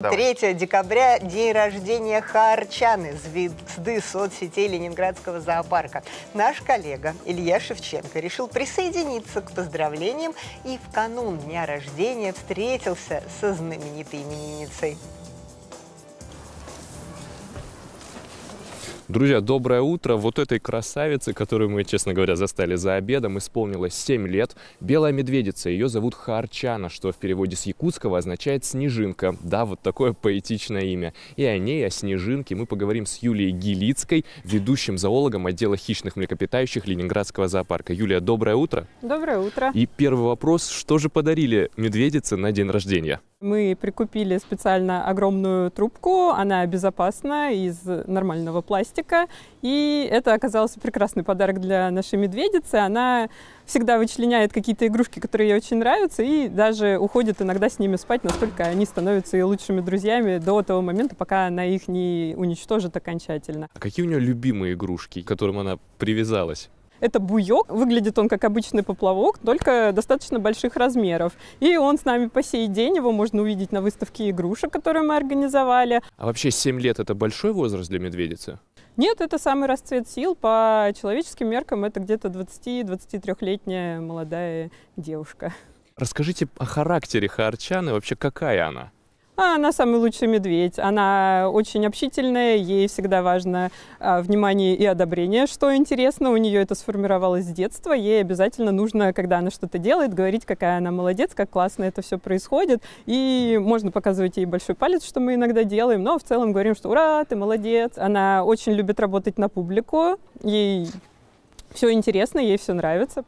Давай. 3 декабря – день рождения Харчаны, звезды соцсетей Ленинградского зоопарка. Наш коллега Илья Шевченко решил присоединиться к поздравлениям и в канун дня рождения встретился со знаменитой именинницей. Друзья, доброе утро. Вот этой красавице, которую мы, честно говоря, застали за обедом, исполнилось 7 лет. Белая медведица, ее зовут Харчана, что в переводе с якутского означает «снежинка». Да, вот такое поэтичное имя. И о ней, о снежинке мы поговорим с Юлией Гилицкой, ведущим зоологом отдела хищных млекопитающих Ленинградского зоопарка. Юлия, доброе утро. Доброе утро. И первый вопрос, что же подарили медведице на день рождения? Мы прикупили специально огромную трубку, она безопасна, из нормального пластика, и это оказался прекрасный подарок для нашей медведицы. Она всегда вычленяет какие-то игрушки, которые ей очень нравятся, и даже уходит иногда с ними спать, настолько они становятся ее лучшими друзьями до того момента, пока она их не уничтожит окончательно. А какие у нее любимые игрушки, к которым она привязалась? Это буйок, выглядит он как обычный поплавок, только достаточно больших размеров. И он с нами по сей день, его можно увидеть на выставке игрушек, которую мы организовали. А вообще 7 лет – это большой возраст для медведицы? Нет, это самый расцвет сил. По человеческим меркам это где-то 20-23-летняя молодая девушка. Расскажите о характере харчаны, вообще какая она? а она самый лучший медведь, она очень общительная, ей всегда важно а, внимание и одобрение, что интересно, у нее это сформировалось с детства, ей обязательно нужно, когда она что-то делает, говорить, какая она молодец, как классно это все происходит, и можно показывать ей большой палец, что мы иногда делаем, но в целом говорим, что ура, ты молодец, она очень любит работать на публику, ей все интересно, ей все нравится.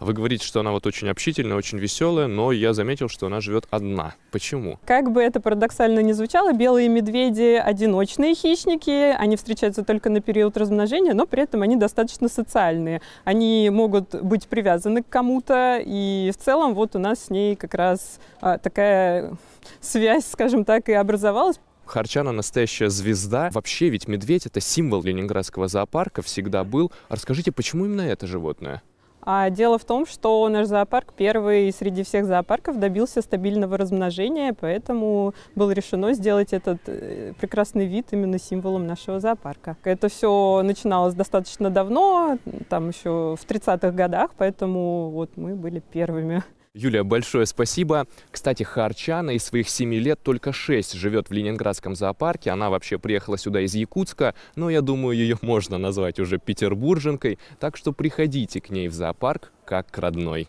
Вы говорите, что она вот очень общительная, очень веселая, но я заметил, что она живет одна. Почему? Как бы это парадоксально не звучало, белые медведи – одиночные хищники, они встречаются только на период размножения, но при этом они достаточно социальные. Они могут быть привязаны к кому-то, и в целом вот у нас с ней как раз а, такая связь, скажем так, и образовалась. Харчана настоящая звезда. Вообще ведь медведь — это символ ленинградского зоопарка, всегда был. А расскажите, почему именно это животное? А дело в том, что наш зоопарк первый среди всех зоопарков добился стабильного размножения, поэтому было решено сделать этот э, прекрасный вид именно символом нашего зоопарка. Это все начиналось достаточно давно, там еще в 30-х годах, поэтому вот мы были первыми. Юлия, большое спасибо. Кстати, Харчана из своих 7 лет только 6 живет в Ленинградском зоопарке. Она вообще приехала сюда из Якутска, но я думаю, ее можно назвать уже петербурженкой. Так что приходите к ней в зоопарк как к родной.